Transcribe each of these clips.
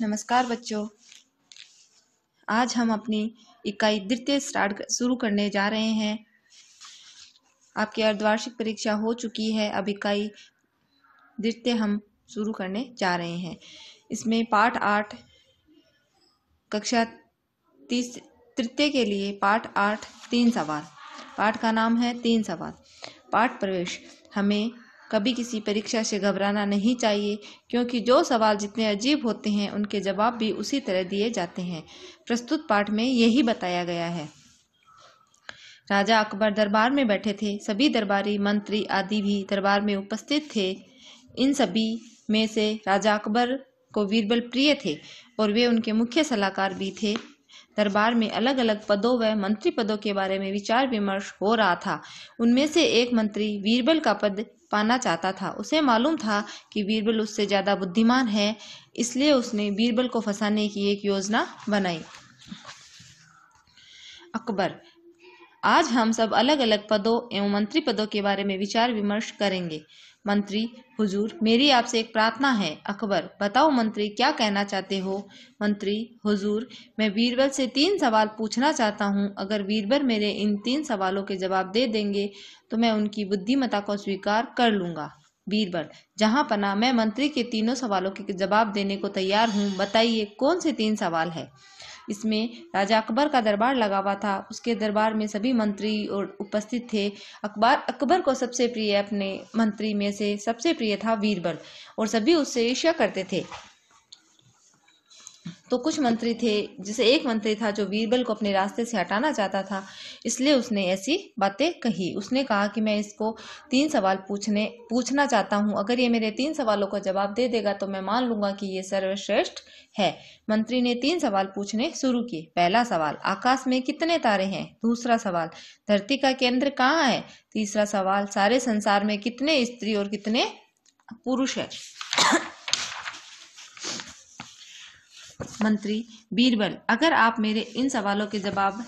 नमस्कार बच्चों आज हम अपनी इकाई द्वितीय स्टार्ट शुरू करने जा रहे हैं आपकी अर्धवार्षिक परीक्षा हो चुकी है अब इकाई द्वितीय हम शुरू करने जा रहे हैं इसमें पाठ आठ कक्षा तीस तृतीय के लिए पाठ आठ तीन सवाल पाठ का नाम है तीन सवाल पाठ प्रवेश हमें कभी किसी परीक्षा से घबराना नहीं चाहिए क्योंकि जो सवाल जितने अजीब होते हैं उनके जवाब भी उसी तरह दिए जाते हैं प्रस्तुत पाठ में यही बताया गया है राजा अकबर दरबार में बैठे थे सभी दरबारी मंत्री आदि भी दरबार में उपस्थित थे इन सभी में से राजा अकबर को बीरबल प्रिय थे और वे उनके मुख्य सलाहकार भी थे दरबार में अलग अलग पदों व मंत्री पदों के बारे में विचार विमर्श हो रहा था उनमें से एक मंत्री बीरबल का पद पाना चाहता था उसे मालूम था कि बीरबल उससे ज़्यादा बुद्धिमान है इसलिए उसने बीरबल को फंसाने की एक योजना बनाई अकबर आज हम सब अलग अलग पदों एवं मंत्री पदों के बारे में विचार विमर्श करेंगे मंत्री हुजूर मेरी आपसे एक प्रार्थना है अकबर बताओ मंत्री क्या कहना चाहते हो मंत्री हुजूर मैं बीरबल से तीन सवाल पूछना चाहता हूँ अगर बीरबल मेरे इन तीन सवालों के जवाब दे देंगे तो मैं उनकी बुद्धिमता को स्वीकार कर लूंगा बीरबल जहाँ पना मैं मंत्री के तीनों सवालों के जवाब देने को तैयार हूँ बताइए कौन से तीन सवाल है इसमें राजा अकबर का दरबार लगा हुआ था उसके दरबार में सभी मंत्री और उपस्थित थे अकबर अकबर को सबसे प्रिय अपने मंत्री में से सबसे प्रिय था वीरबल और सभी उससे ईर्ष्या करते थे तो कुछ मंत्री थे जिसे एक मंत्री था जो बीरबल को अपने रास्ते से हटाना चाहता था इसलिए उसने ऐसी बातें कही उसने कहा कि मैं इसको तीन सवाल पूछने पूछना चाहता हूँ अगर ये मेरे तीन सवालों का जवाब दे देगा तो मैं मान लूंगा कि ये सर्वश्रेष्ठ है मंत्री ने तीन सवाल पूछने शुरू किए पहला सवाल आकाश में कितने तारे हैं दूसरा सवाल धरती का केंद्र कहाँ है तीसरा सवाल सारे संसार में कितने स्त्री और कितने पुरुष है मंत्री बीरबल अगर आप मेरे इन सवालों के जवाब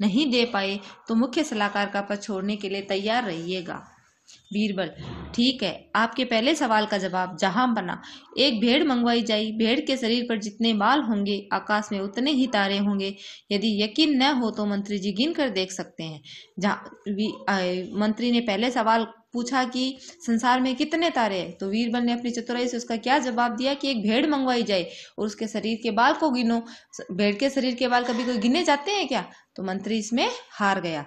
नहीं दे पाए तो मुख्य सलाहकार का पद छोड़ने के लिए तैयार रहिएगा बीरबल ठीक है आपके पहले सवाल का जवाब जहां बना एक भेड़ मंगवाई जाई भेड़ के शरीर पर जितने बाल होंगे आकाश में उतने ही तारे होंगे यदि यकीन न हो तो मंत्री जी गिन कर देख सकते हैं मंत्री ने पहले सवाल पूछा कि संसार में कितने तारे हैं तो वीरबल ने अपनी चतुराई से उसका क्या जवाब दिया कि एक भेड़ मंगवाई जाए और उसके शरीर के बाल को गिनो भेड़ के शरीर के बाल कभी कोई गिने जाते हैं क्या तो मंत्री इसमें हार गया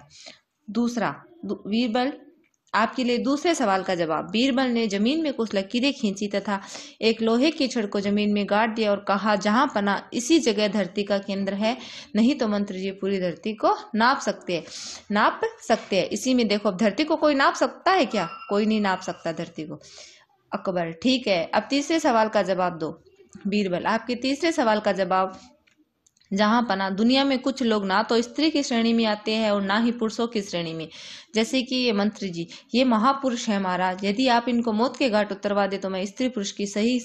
दूसरा वीरबल आपके लिए दूसरे सवाल का जवाब बीरबल ने जमीन में कुछ लकीरें खींची तथा एक लोहे की छड़ को जमीन में गाड़ दिया और कहा जहां पना इसी जगह धरती का केंद्र है नहीं तो मंत्री जी पूरी धरती को नाप सकते हैं नाप सकते हैं इसी में देखो अब धरती को कोई नाप सकता है क्या कोई नहीं नाप सकता धरती को अकबर ठीक है अब तीसरे सवाल का जवाब दो बीरबल आपके तीसरे सवाल का जवाब जहां पना दुनिया में कुछ लोग ना तो स्त्री की श्रेणी में आते हैं और ना ही पुरुषों की श्रेणी में जैसे कि ये मंत्री जी ये महापुरुष है महाराज यदि आप इनको मौत के घाट उतरवा दे तो मैं स्त्री पुरुष की सही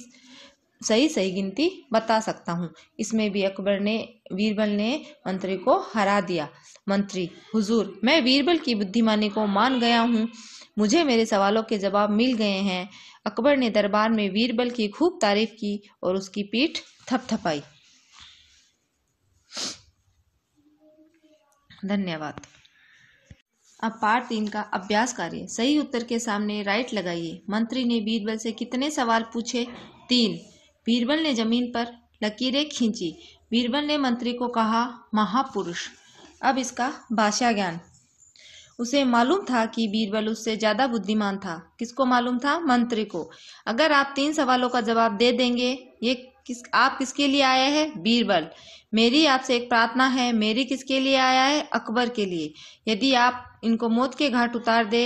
सही सही गिनती बता सकता हूँ इसमें भी अकबर ने वीरबल ने मंत्री को हरा दिया मंत्री हुजूर मैं बीरबल की बुद्धिमानी को मान गया हूँ मुझे मेरे सवालों के जवाब मिल गए हैं अकबर ने दरबार में वीरबल की खूब तारीफ की और उसकी पीठ थपथपाई धन्यवाद अब पार्ट तीन का अभ्यास कार्य सही उत्तर के सामने राइट लगाइए मंत्री ने बीरबल से कितने सवाल पूछे तीन बीरबल ने जमीन पर लकीरें खींची बीरबल ने मंत्री को कहा महापुरुष अब इसका भाषा ज्ञान उसे मालूम था कि बीरबल उससे ज्यादा बुद्धिमान था किसको मालूम था मंत्री को अगर आप तीन सवालों का जवाब दे देंगे ये किस आप किसके लिए आए हैं बीरबल मेरी आपसे एक प्रार्थना है मेरी किसके लिए आया है अकबर के लिए यदि आप इनको मौत के घाट उतार दे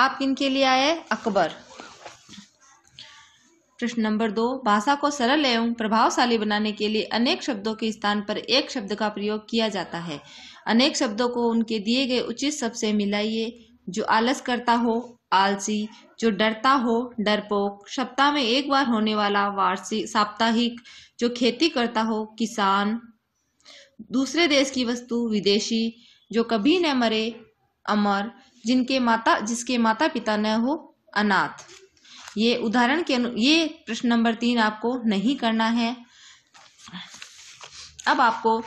आप किन के लिए आए अकबर प्रश्न नंबर दो भाषा को सरल एवं प्रभावशाली बनाने के लिए अनेक शब्दों के स्थान पर एक शब्द का प्रयोग किया जाता है अनेक शब्दों को उनके दिए गए उचित शब्द से मिलाइए जो आलस करता हो आलसी जो डरता हो डरपोक सप्ताह में एक बार होने वाला वार्षिक साप्ताहिक जो खेती करता हो किसान दूसरे देश की वस्तु विदेशी जो कभी न मरे अमर जिनके माता जिसके माता पिता न हो अनाथ ये उदाहरण के अनु ये प्रश्न नंबर तीन आपको नहीं करना है अब आपको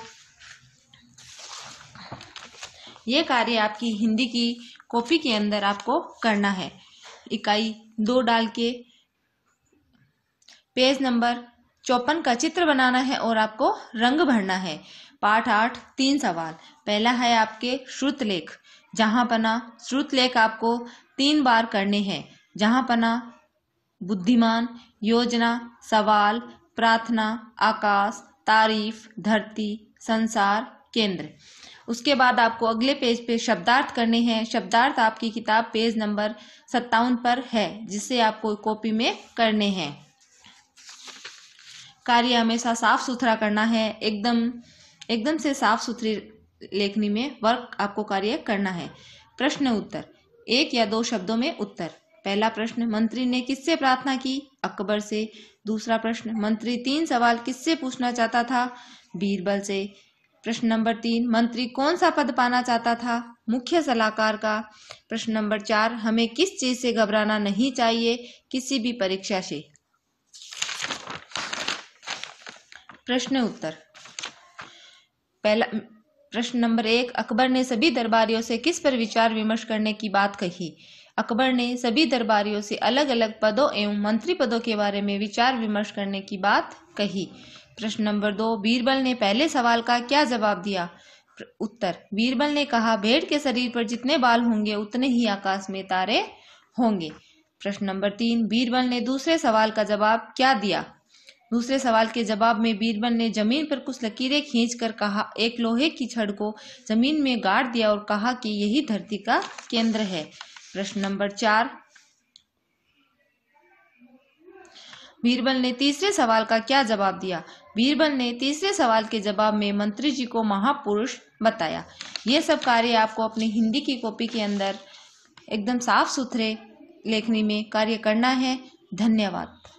ये कार्य आपकी हिंदी की कॉपी के अंदर आपको करना है इकाई दो डाल के पेज नंबर चौपन का चित्र बनाना है और आपको रंग भरना है पाठ आठ तीन सवाल पहला है आपके श्रुत लेख जहां पना श्रुत लेख आपको तीन बार करने हैं जहाँ पना बुद्धिमान योजना सवाल प्रार्थना आकाश तारीफ धरती संसार केंद्र उसके बाद आपको अगले पेज पे शब्दार्थ करने हैं शब्दार्थ आपकी किताब पेज नंबर सत्तावन पर है जिसे आपको कॉपी में करने हैं कार्य हमेशा साफ सुथरा करना है एकदम एकदम से साफ सुथरी लेखनी में वर्क आपको कार्य करना है प्रश्न उत्तर एक या दो शब्दों में उत्तर पहला प्रश्न मंत्री ने किससे प्रार्थना की अकबर से दूसरा प्रश्न मंत्री तीन सवाल किससे पूछना चाहता था बीरबल से प्रश्न नंबर तीन मंत्री कौन सा पद पाना चाहता था मुख्य सलाहकार का प्रश्न नंबर चार हमें किस चीज से घबराना नहीं चाहिए किसी भी परीक्षा से प्रश्न उत्तर पहला प्रश्न नंबर एक अकबर ने सभी दरबारियों से किस पर विचार विमर्श करने की बात कही अकबर ने सभी दरबारियों से अलग अलग पदों एवं मंत्री पदों के बारे में विचार विमर्श करने की बात कही प्रश्न नंबर दो बीरबल ने पहले सवाल का क्या जवाब दिया उत्तर बीरबल ने कहा भेड़ के शरीर पर जितने बाल होंगे उतने ही आकाश में तारे होंगे प्रश्न नंबर तीन बीरबल ने दूसरे सवाल का जवाब क्या दिया दूसरे सवाल के जवाब में बीरबल ने जमीन पर कुछ लकीरें खींचकर कहा एक लोहे की छड़ को जमीन में गाड़ दिया और कहा कि यही धरती का केंद्र है प्रश्न नंबर चार बीरबल ने तीसरे सवाल का क्या जवाब दिया बीरबल ने तीसरे सवाल के जवाब में मंत्री जी को महापुरुष बताया ये सब कार्य आपको अपनी हिंदी की कॉपी के अंदर एकदम साफ सुथरे लेखनी में कार्य करना है धन्यवाद